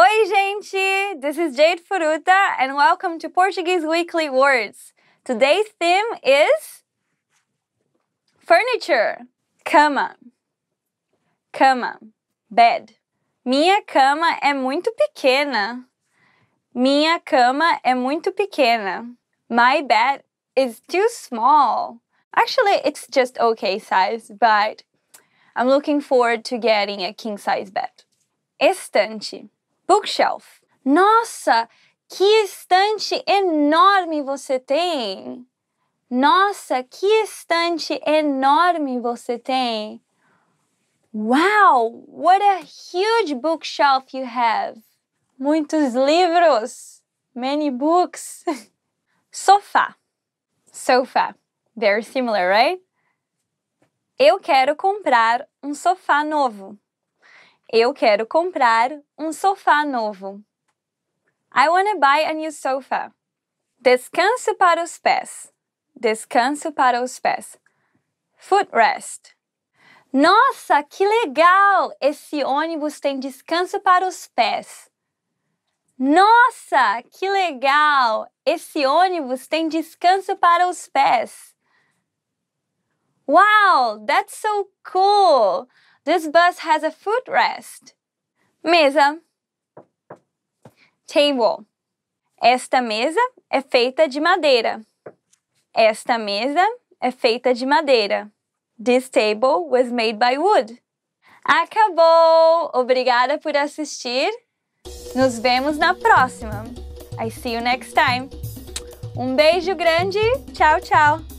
Oi, gente! This is Jade Furuta and welcome to Portuguese Weekly Words. Today's theme is furniture, cama, cama, bed. Minha cama é muito pequena. Minha cama é muito pequena. My bed is too small. Actually, it's just okay size, but I'm looking forward to getting a king size bed. Estante Bookshelf. Nossa, que estante enorme você tem! Nossa, que estante enorme você tem! Wow, what a huge bookshelf you have! Muitos livros! Many books! Sofá. Sofá. Very similar, right? Eu quero comprar um sofá novo. Eu quero comprar um sofá novo. I want to buy a new sofa. Descanso para os pés. Descanso para os pés. Footrest. Nossa, que legal! Esse ônibus tem descanso para os pés. Nossa, que legal! Esse ônibus tem descanso para os pés. Wow, that's so cool! This bus has a footrest. Mesa. Table. Esta mesa é feita de madeira. Esta mesa é feita de madeira. This table was made by wood. Acabou! Obrigada por assistir. Nos vemos na próxima. I see you next time. Um beijo grande. Tchau, tchau.